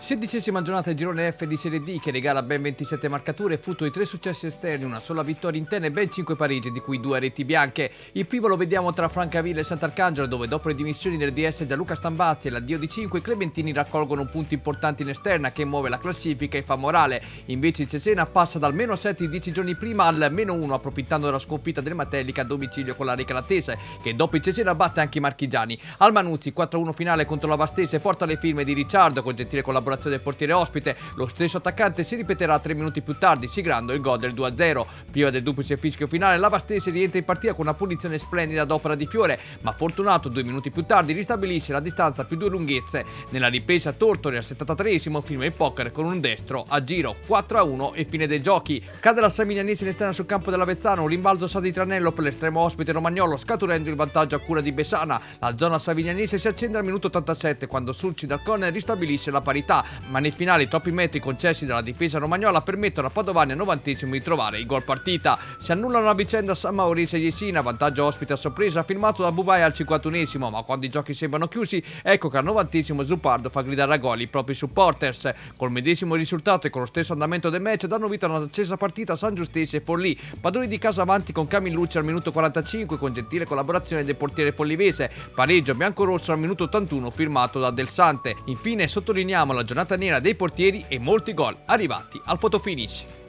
Sedicesima giornata del girone F di Serie D che regala ben 27 marcature, frutto di tre successi esterni, una sola vittoria interna e ben 5 pareggi, di cui due reti bianche. Il primo lo vediamo tra Francavilla e Sant'Arcangelo, dove dopo le dimissioni del DS Gianluca Stambazzi e l'addio di 5, i Clementini raccolgono un punto importante in esterna che muove la classifica e fa morale. Invece il Cesena passa dal meno 7 di 10 giorni prima al meno 1, approfittando della sconfitta del Matellica a domicilio con la Recalatese, che dopo il Cesena batte anche i marchigiani. Al Manuzzi 4-1 finale contro la Vastese porta le firme di Ricciardo con gentile collaborazione elaborazione del portiere ospite. Lo stesso attaccante si ripeterà tre minuti più tardi, siglando il gol del 2-0. Prima del duplice fischio finale, la Vastese rientra in partita con una punizione splendida ad opera di Fiore, ma Fortunato due minuti più tardi ristabilisce la distanza più due lunghezze. Nella ripresa Tortori al 73esimo firma il poker con un destro a giro 4-1 e fine dei giochi. Cade la Saminianese in esterna sul campo dell'Avezzano, un rimbalzo sa di Tranello per l'estremo ospite romagnolo, scaturendo il vantaggio a cura di Besana. La zona savignanese si accende al minuto 87 quando Sulci dal corner ristabilisce la parità ma nei finali i troppi metri concessi dalla difesa romagnola permettono a Padovani al novantesimo di trovare il gol partita. Si annullano la vicenda San Maurizio e Yesina, vantaggio ospite a sorpresa firmato da Bubai al 51esimo, ma quando i giochi sembrano chiusi, ecco che al novantesimo Zupardo fa gridare a gol i propri supporters. Col medesimo risultato e con lo stesso andamento del match danno vita a un'accesa partita a San Giustese e Forlì. Padoni di casa avanti con Camillucci al minuto 45 con gentile collaborazione del portiere follivese. Pareggio biancorosso al minuto 81 firmato da Del Sante. Infine sottolineiamo la giornata nera dei portieri e molti gol arrivati al fotofinish.